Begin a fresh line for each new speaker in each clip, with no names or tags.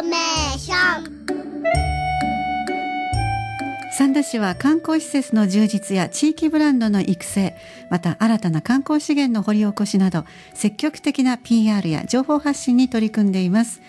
ーメーション三田市は観光施設の充実や地域ブランドの育成また新たな観光資源の掘り起こしなど積極的な PR や情報発信に取り組んでいます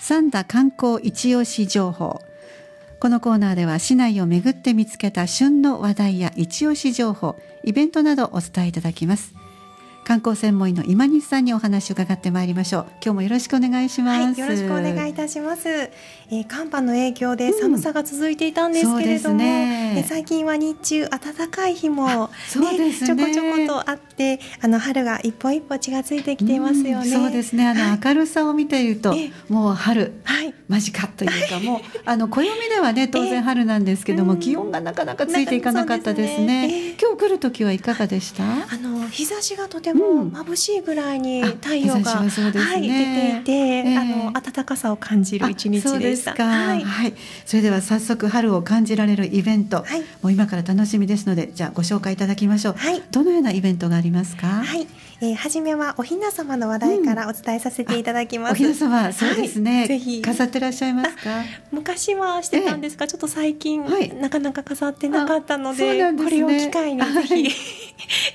三田観光一押し情報このコーナーでは市内を巡って見つけた旬の話題や一押し情報イベントなどお伝えいただきます観光専門医の今西さんにお話を伺ってまいりましょう今日もよろしくお願いします、はい、よろしくお願いい
たします、えー、寒波の影響で寒さが続いていたんですけれども、うんね、最近は日中暖かい日も、ねね、ちょこちょことあってあの春が一歩一歩近づいてきていますよね、うん、そうですねあの、明るさを見ていると、もう春、はい、間
近というかもう あの暦ではね当然春なんですけども、気温がなかなかついていかなかったですね、え
ー、今日来る時はいかがでしたあの日差しがとてもも眩しいぐらいに太陽が、うんね、はい、出ていて、えー、あの暖かさを感じる一日でした
はい、はい、それでは早速春を感じられるイベント、はい、もう今から楽しみですのでじゃあご紹介いただきましょう、はい、どのようなイベントがありますかはい
えー、初めはお雛様の話題からお伝えさせていただきます。うん、お雛様、そうですね。はい、ぜひ飾ってらっしゃいますか。昔はしてたんですが、ちょっと最近、はい、なかなか飾ってなかったので、でね、これを機会にぜひ、はい、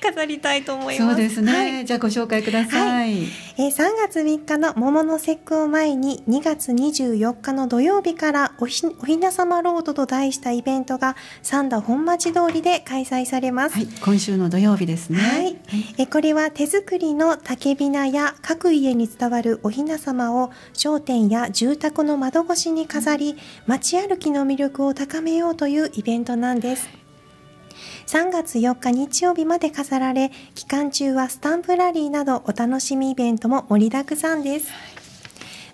飾りたいと思います。そうですね。じゃあご紹介ください。はい、えー、3月3日の桃の節句を前に、2月24日の土曜日からおひお雛様ロードと題したイベントが三田本町通りで開催されます。今週の土曜日ですね。はい。えー、これは手作りの竹びなや各家に伝わるおひな様を商店や住宅の窓越しに飾り、街歩きの魅力を高めようというイベントなんです。3月4日日曜日まで飾られ、期間中はスタンプラリーなどお楽しみイベントも盛りだくさんです。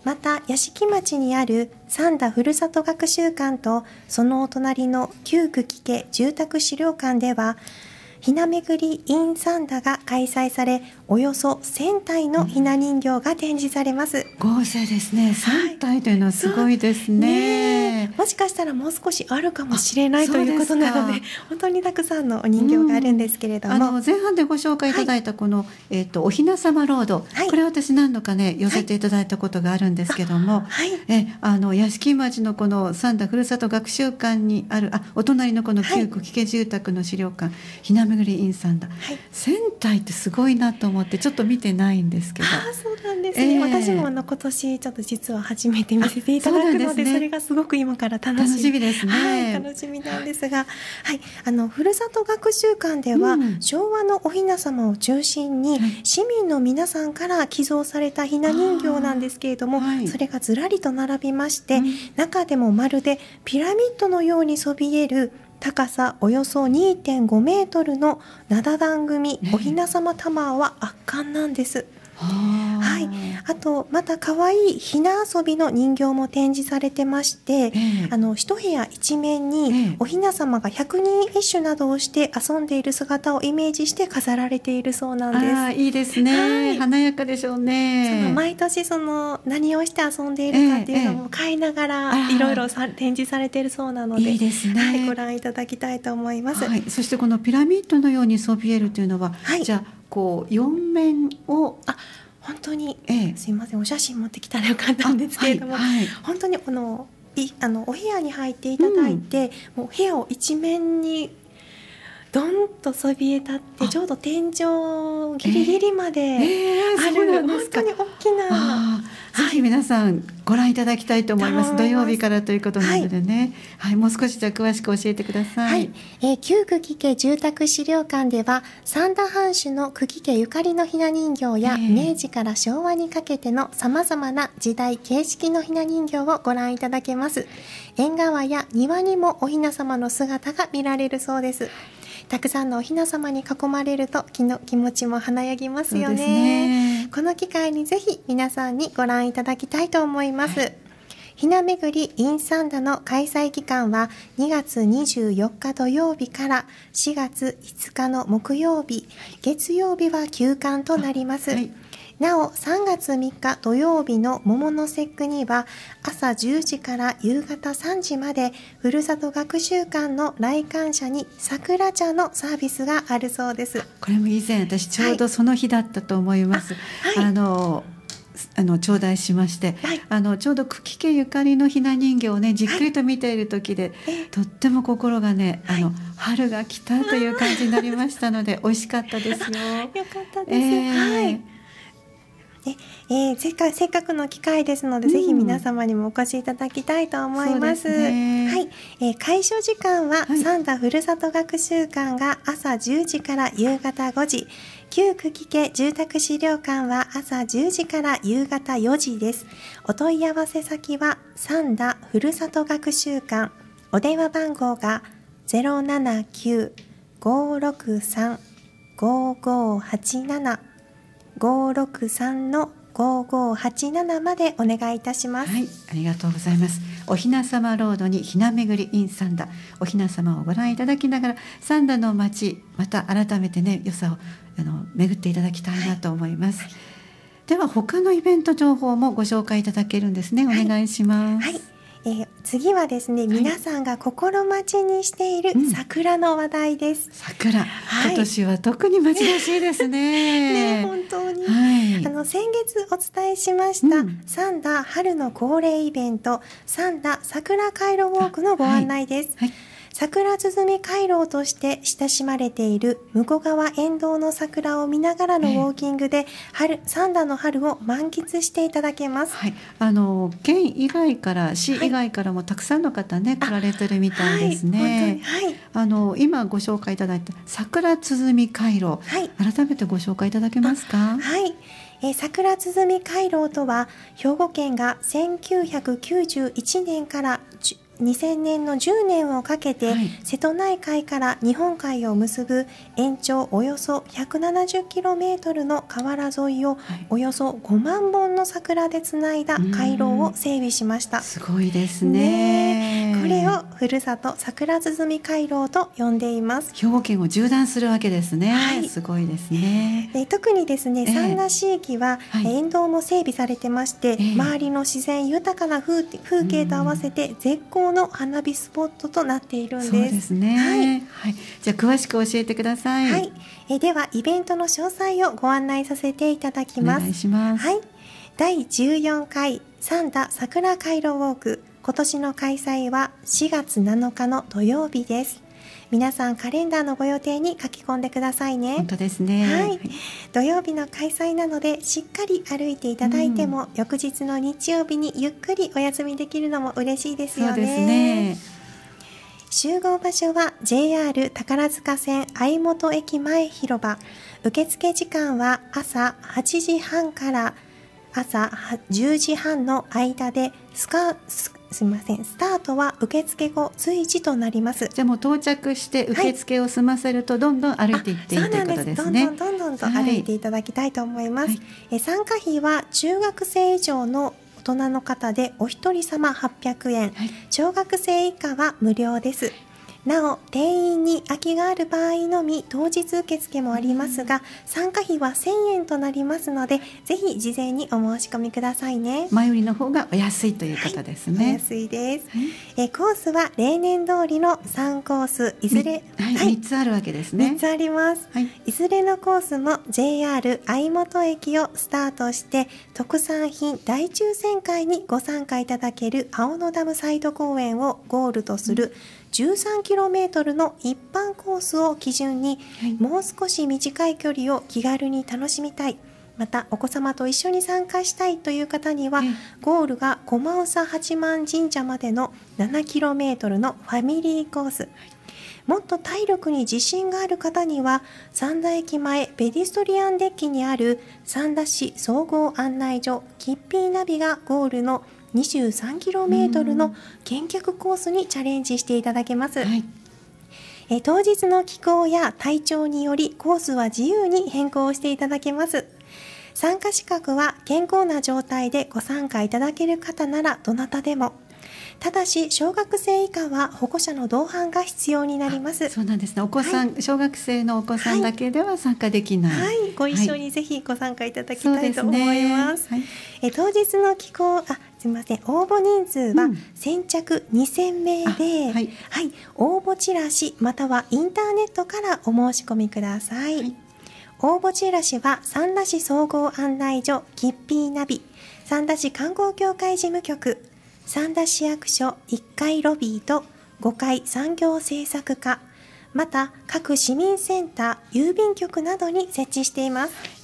また、屋敷町にある三田ふるさと学習館と、そのお隣の旧久喜家住宅資料館では、ひなめぐりインサンダが開催されおよそ1000体のひな人形が展示されます、豪勢ですね1体というのはすごいですねはいねもしかしたらもう少しあるかもしれないということなので本当
にたくさんのお人形があるんですけれども、うん、あの前半でご紹介いただいたこの、はい、えっと、とお雛様ロード、はい、これ私何度かね寄せていただいたことがあるんですけども、はい、えあの屋敷町のこの三田ふるさと学習館にあるあお隣のこの旧久喜家住宅の資料館、ひなめぐりインさんだ、仙台ってすごいなと思ってちょっと見て
ないんですけど。あそうなんですね、えー、私もあの今年ちょっと実は初めて見せていただくのでそで、ね、それがすごく今から楽しみですね、はい、楽しみなんですが、はい、あのふるさと学習館では、うん、昭和のおひな様を中心に、はい、市民の皆さんから寄贈されたひな人形なんですけれども、はい、それがずらりと並びまして、うん、中でもまるでピラミッドのようにそびえる高さおよそ2.5メートルの灘番組おひな様タワーは圧巻なんです。あとまた可愛いひな遊びの人形も展示されてまして、えー、あの一部屋一面におひな様が百人一首などをして遊んでいる姿をイメージして飾られているそうなんです。いいですね、はい、華やかでしょうね。その毎年その何をして遊んでいるかっていうのも買いながらいろいろ展示されているそうなので、いいですね、はい、ご覧いただきたいと思います。
はい、そしてこのピラミッドのようにそびえるというのは、はい、じゃあこう四面をあ
本当に、ええ、すいませんお写真持ってきたらよかったんですけれども、はいはい、本当にこのいあのお部屋に入っていただいて、うん、もう部屋を一面にどんとそびえ立ってちょうど天井ぎりぎりまである、えーえー、本
当に大きな。ぜひ皆さんご覧いただきたいと思います。土曜日からということなのでね、はい、はい、もう少しじゃ詳しく教えてください。はい、
えー、旧久喜家住宅資料館では三田藩主の久喜家ゆかりのひな人形や、えー、明治から昭和にかけての様々な時代形式のひな人形をご覧いただけます。縁側や庭にもおひな様の姿が見られるそうです。たくさんのおひな様に囲まれると気の気持ちも華やぎますよね、ね、この機会にぜひ皆さんにご覧いただきたいと思います、はいひなめぐりインサンダの開催期間は2月24日土曜日から4月5日の木曜日、月曜日は休館となります。はいなお3月3日土曜日の桃の節句には朝10時から夕方3時までふるさと学習館の来館者に桜茶のサービスがあるそうです
これも以前私ちょうどその日だったと思います、はい、あ,、のあの頂戴しまして、はい、あのちょうど久喜家ゆかりのひな人形をねじっくりと見ている時で、はい、とっても心がねあの、春が来
たという感じになりましたので美味しかったですよ。よかったです、えー、はいえー、せっかせっかくの機会ですので、うん、ぜひ皆様にもお越しいただきたいと思います。すね、はい、えー、開所時間は、はい、サンタふるさと学習館が朝10時から夕方5時、旧久喜家住宅資料館は朝10時から夕方4時です。お問い合わせ先はサンダふるさと学習館、お電話番号が0 7 9 5 6 3五5 8 7 563の五五八七までお願いいたします。はい、
ありがとうござ
います。おひなさまロードにひなめぐりインサンダ、おひなさまをご覧いただきながら、サ
ンダの街、また改めてね、良さをあの巡っていただきたいなと思います。はいはい、
では他のイベント情報もご紹介いただけるんですね。お願いします。はいえー、次はですね、はい、皆さんが心待ちにしている桜の話題です。うん、
桜、はい、今年は特に待ち遠しい
ですね。ね本当に、はい、あの先月お伝えしました、うん、サンダ春の恒例イベントサンダ桜回路ウォークのご案内です。はい桜鼓回廊として親しまれている向こう側沿道の桜を見ながらのウォーキングで春、三田の春を満喫していただけます、はい、あの県以外から市
以外からもたくさんの方ね、はい、来られてるみたいですね。はい、はい、あの今ご紹
介いただいた桜鼓回廊、はい、改めてご紹介いただけますか。はいえ桜鼓回廊とは兵庫県が1991年から2000年の10年をかけて、はい、瀬戸内海から日本海を結ぶ延長およそ 170km の河原沿いを、およそ5万本の桜でつないだ回廊を整備しましたすごいですね、ね、これをふるさと桜堤回廊と呼んでいます兵庫県を縦断するわけですね、はい、す
ごいですね
で特にですね、三田市域は、沿道も整備されてまして、えー、周りの自然豊かな風景と合わせて絶好高の花火スポットとなっているんです。ですね、はい、はい、じゃあ詳しく教えてください。はい、えではイベントの詳細をご案内させていただきます。お願いしますはい、第十四回サンダ桜回廊ウォーク今年の開催は4月7日の土曜日です。皆さんカレンダーのご予定に書き込んでくださいね本当ですね、はい、土曜日の開催なのでしっかり歩いていただいても、うん、翌日の日曜日にゆっくりお休みできるのも嬉しいですよね集合場所は JR 宝塚線相本駅前広場受付時間は朝8時半から朝10時半の間でスカスすみませんスタートは受付後随時となりますじゃあもう到着して受付を済ませるとどんどん歩いていっていい、はい、ということですねどんどんどんどんと歩いていただきたいと思います、はい、え参加費は中学生以上の大人の方でお一人様800円、はい、小学生以下は無料ですなお定員に空きがある場合のみ当日受付もありますが、参加費は1000円となりますのでぜひ事前にお申し込みくださいね前売りの方がお安いということですね、はい、お安いです、はい、えコースは例年通りの3コースいずれ、はい、はい、3つあるわけですね3つあります、い、ずれのコースも JR 相本駅をスタートして特産品大抽選会にご参加いただける青のダムサイド公園をゴールとする、うん 13km の一般コースを基準に、はい、もう少し短い距離を気軽に楽しみたいまたお子様と一緒に参加したいという方には、はい、ゴールが駒長八幡神社までの 7km のファミリーコース、はいもっと体力に自信がある方には三田駅前ペディストリアンデッキにある三田市総合案内所キッピーナビがゴールの2 3トルの見客コースにチャレンジしていただけます。はいえ当日の気候や体調によりコースは自由に変更していただけます。参加資格は健康な状態でご参加いただける方ならどなたでも。ただし小学生以下は保護者の同伴が必要になります。そうなんですね。お子さん、はい、小学生のお子さんだけでは参加できない。はい、はい、ご一緒にぜひご参加いただきたいと思います。すねはい、え当日の気候あすみません応募人数は先着2000名で、うん、はい、はい、応募チラシまたはインターネットからお申し込みください、はい、応募チラシは三田市総合案内所キッピーナビ三田市観光協会事務局三田市役所1階ロビーと5階産業政策課また各市民センター郵便局などに設置しています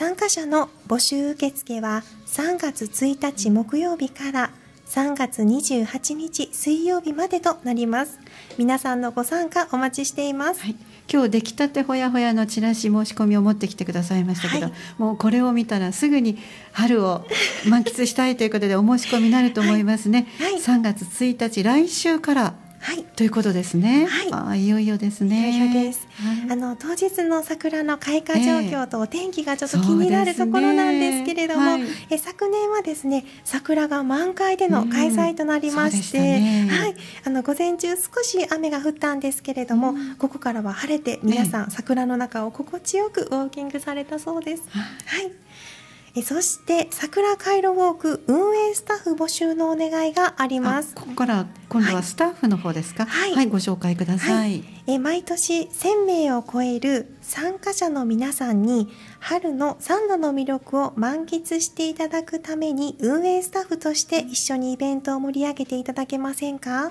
参加者の募集受付は3月1日木曜日から3月28日水曜日までとなります皆さんのご参加お待ちしています、はい、今日出来たてほやほやのチラシ申し込みを持ってきてくださいましたけど、はい、
もうこれを見たらすぐに春を満喫したいということでお申し込みになると思いますね、はい、3月1日来週からはい、ということですね。はい、いよ
いよですね。いよいよです。はい、あの当日の桜の開花状況とお天気がちょっと気になるところなんですけれども、え、ねはい、昨年はですね、桜が満開での開催となりまして、うんね、はい、あの午前中少し雨が降ったんですけれども、うん、ここからは晴れて皆さん、桜の中を心地よくウォーキングされたそうです。はい。えそして桜回路ウォーク運営スタッフ募集のお願いがありますここから今度はスタッフの方ですか、はい、はい、ご紹介ください、はい、え毎年1000名を超える参加者の皆さんに春のサンドの魅力を満喫していただくために運営スタッフとして一緒にイベントを盛り上げていただけませんか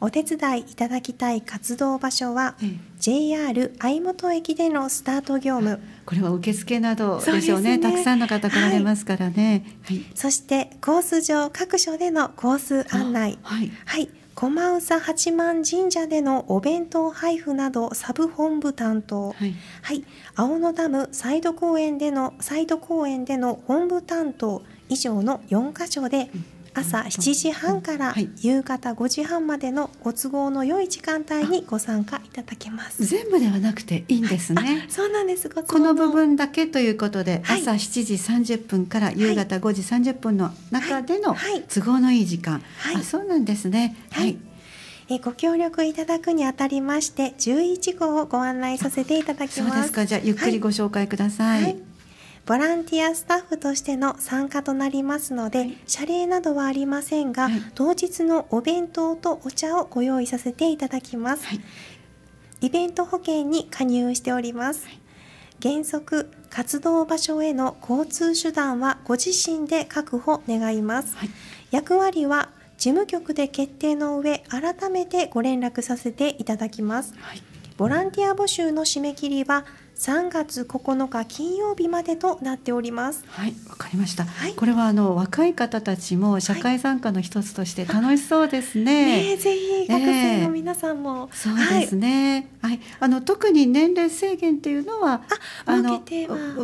お手伝いいただきたい活動場所は、うん、JR 相本駅でのスタート業務、これは受付などでしょうね、ね、たくさんの方来られますからね、はい、はい、そしてコース上各所でのコース案内はい、はい駒宇佐八幡神社でのお弁当配布などサブ本部担当、はい、はい、青のダムサイド公園でのサイド公園での本部担当以上の4箇所で朝7時半から夕方5時半までのご都合の良い時間帯にご参加いただけます。全部ではなくていいんですね。そうなんです。この部分だけということ
で、朝7時30分から夕方5時30分の中での都合のいい時
間。はい、あ、そうなんですね。はいえご協力いただくにあたりまして11号をご案内させていただきます。そうですか。じゃあゆっくりご紹介ください、はいボランティアスタッフとしての参加となりますので、はい、謝礼などはありませんが、はい、当日のお弁当とお茶をご用意させていただきます。イベント保険に加入しております。原則活動場所への交通手段はご自身で確保願います、はい、役割は事務局で決定の上改めてご連絡させていただきます、はい、ボランティア募集の締め切りは3月9日金曜日までとなっております。はい、
わかりました。はい、これはあの若い方たちも社会参加の一つとして楽しそうですね。ねぜひ学生の皆
さんも、えー、そうです
ね。はい、あの特に年齢制限っていうのはあの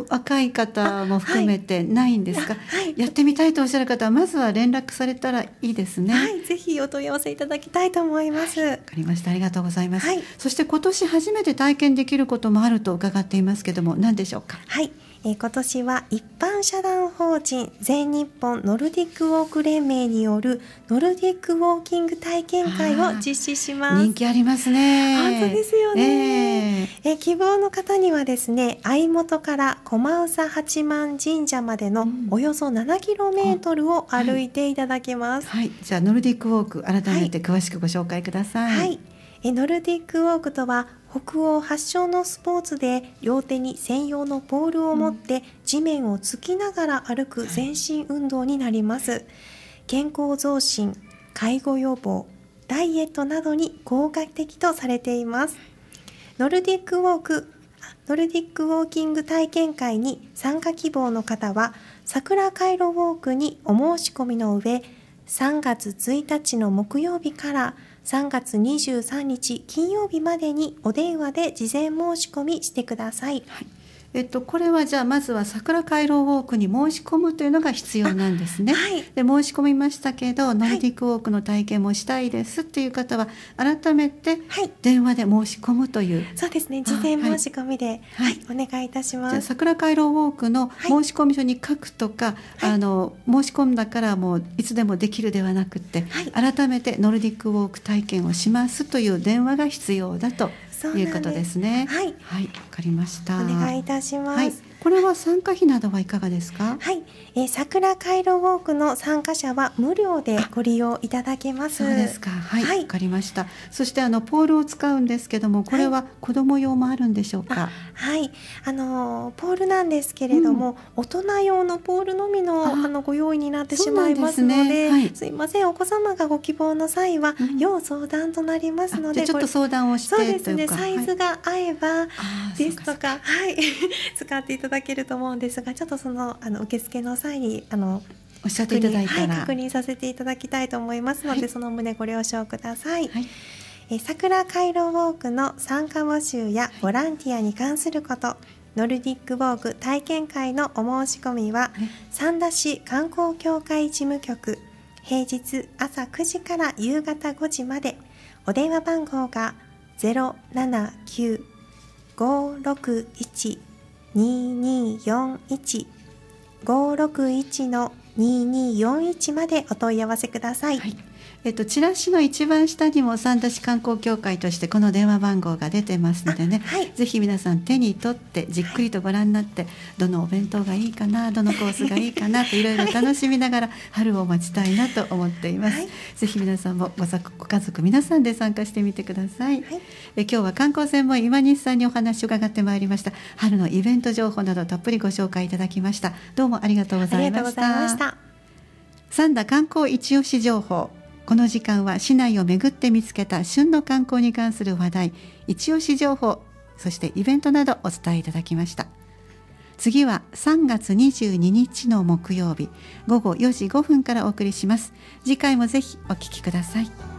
若い方も含めてないんですか、やってみたいとおっしゃる方はまずは連絡されたらいいですね。はい、ぜひお問い合わせいただきたいと思います。わ、かりました。ありがとうございます。そして今年初めて体験できることもあると伺っていますけども何でしょうかはい、え今年
は一般社団法人全日本ノルディックウォーク連盟によるノルディックウォーキング体験会を実施します人気ありますね本当ですよね、えー、え希望の方にはですね相本から駒宇八幡神社までのおよそ7キロメートルを歩いていただけます、うんはい、はい、じゃあノルディックウォーク改めて詳しくご紹介ください、はい、はい、えノルディックウォークとは北欧発祥のスポーツで両手に専用のポールを持って地面を突きながら歩く全身運動になります。健康増進、介護予防、ダイエットなどに効果的とされています。ノルディックウォークノルディックウォーキング体験会に参加希望の方は、桜回路ウォークにお申し込みの上、3月1日の木曜日から3月23日金曜日までにお電話で事前申し込みしてください。はいえっと、これはじゃあまずは桜
回廊ウォークに申し込むというのが必要なんですね。はい、で申し込みましたけどノルディックウォークの体験もしたいですっていう方は改めて電話で申し込むという、はい、
そうですね事前申し込みで、はい、はい、お願いいたします。
桜回廊ウォークの申し込み書に書くとか、あの申し込んだからもういつでもできるではなくて、改めてノルディックウォーク体験をしますという電話が必要だと
いうことですね。はい、わ、はい、かりました。お願いいたします。はいこれは参加費などはいかがですかはい、えー、桜回廊ウォークの参加者は無料でご利用いただけますそうですかはい、はい、かりましたそしてあのポールを使うんですけどもこれは子ども用もあるんでしょうかはい、はい、あのポールなんですけれども、うん、大人用のポールのみのあのご用意になってしまいますのです、ねはい、すいませんお子様がご希望の際は、うん、要相談となりますのでちょっと相談をしてそうですねサイズが合えばですとかはい 使っていただただけると思うんですがちょっとそのあの受付の際にあのおっしゃっていただいたら、はい、確認させていただきたいと思いますので、はい、その旨ご了承ください。はいえ桜回廊ウォークの参加募集やボランティアに関すること、ノルディックウォーク体験会のお申し込みは、三田市観光協会事務局平日朝9時から夕方5時までお電話番号が079-561 2241-561-2241までお問い合わせください。はいえっと、チラシの一番下にも三田市観光協会としてこの電話番号が
出てますのでね、はい、ぜひ皆さん手に取ってじっくりとご覧になって、どのお弁当がいいかなどのコースがいいかなといろいろ楽しみながら春を待ちたいなと思っています、はい、ぜひ皆さんもご家族皆さんで参加してみてください、はい、え今日は観光専門今西さんにお話を伺ってまいりました春のイベント情報などたっぷりご紹介いただきましたどうもありがとうございました三田観光一押し情報この時間は市内を巡って見つけた旬の観光に関する話題一押し情報そしてイベントなどお伝えいただきました次は3月22日の木曜日午後4時5分からお送りします次回もぜひお聴きください